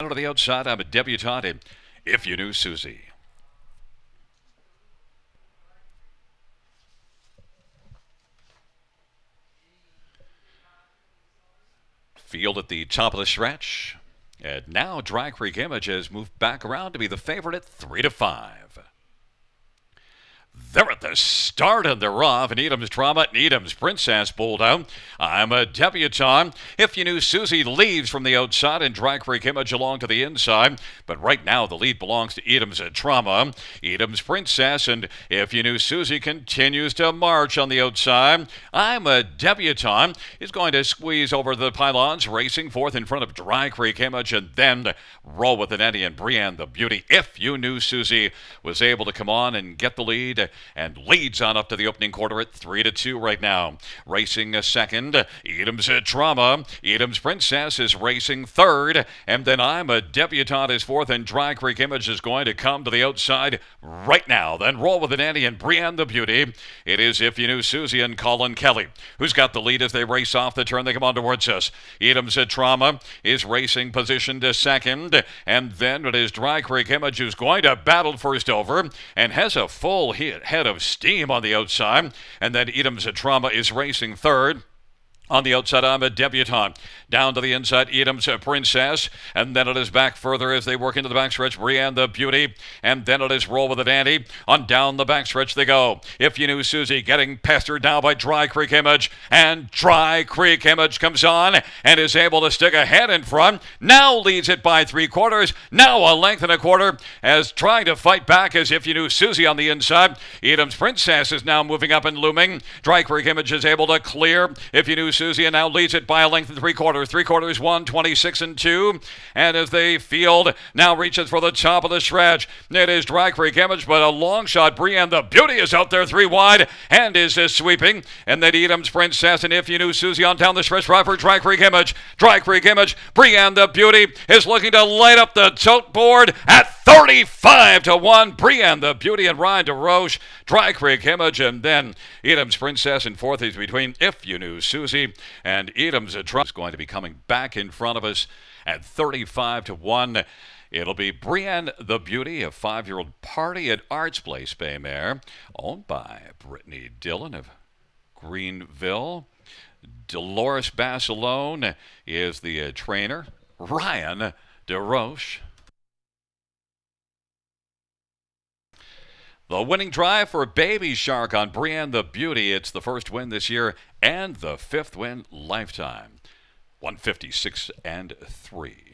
Out of the outside, I'm a debutante. If you knew Susie. Field at the top of the stretch. And now Dry Creek Image has moved back around to be the favorite at 3 to 5. They're at the start and they're off. Needham's drama, Needham's princess pulled out. I'm a debutante. If you knew Susie leaves from the outside and Dry Creek Image along to the inside, but right now the lead belongs to Edom's trauma. Edom's princess, and if you knew Susie continues to march on the outside, I'm a debutante is going to squeeze over the pylons, racing forth in front of Dry Creek Image, and then roll with Anetti and Brienne the Beauty. If you knew Susie was able to come on and get the lead and leads on up to the opening quarter at 3 to 2 right now. Racing second, Edom's Trauma. Edom's Princess is racing third, and then I'm a debutante is fourth, and Dry Creek Image is going to come to the outside right now. Then roll with the nanny and Brienne the Beauty. It is If You Knew Susie and Colin Kelly, who's got the lead as they race off the turn. They come on towards us. Edom's Trauma is racing position to second, and then it is Dry Creek Image who's going to battle first over and has a full hit head of steam on the outside, and then Edom Zatrama is racing third. On the outside, I'm a Debutant. Down to the inside, Edom's Princess. And then it is back further as they work into the backstretch. Brienne the Beauty. And then it is Roll with the Dandy. On down the backstretch they go. If you knew Susie getting pestered now by Dry Creek Image. And Dry Creek Image comes on and is able to stick ahead in front. Now leads it by three quarters. Now a length and a quarter. As trying to fight back as if you knew Susie on the inside. Edom's Princess is now moving up and looming. Dry Creek Image is able to clear. If you knew Susia now leads it by a length and three quarters. Three quarters, one, 26 and two. And as they field, now reaches for the top of the stretch. It is Dry Creek Image, but a long shot. Brienne the Beauty is out there three wide and is just sweeping. And then Edams, Princess and if you knew Susie on down the stretch, right for Dry Creek Image. Dry Creek Image, Brienne the Beauty is looking to light up the tote board at 35 to 1. Brienne the Beauty and Ryan DeRoche, Dry Creek Image, and then Edams, Princess and fourth is between If You Knew Susie and Edom's a truck is going to be coming back in front of us at 35 to 1. It'll be Brienne the Beauty, a five year old party at Arts Place, Bay Mare, owned by Brittany Dillon of Greenville. Dolores Bassalone is the uh, trainer. Ryan DeRoche The winning drive for Baby Shark on Brienne the Beauty. It's the first win this year and the fifth win lifetime. 156 and 3.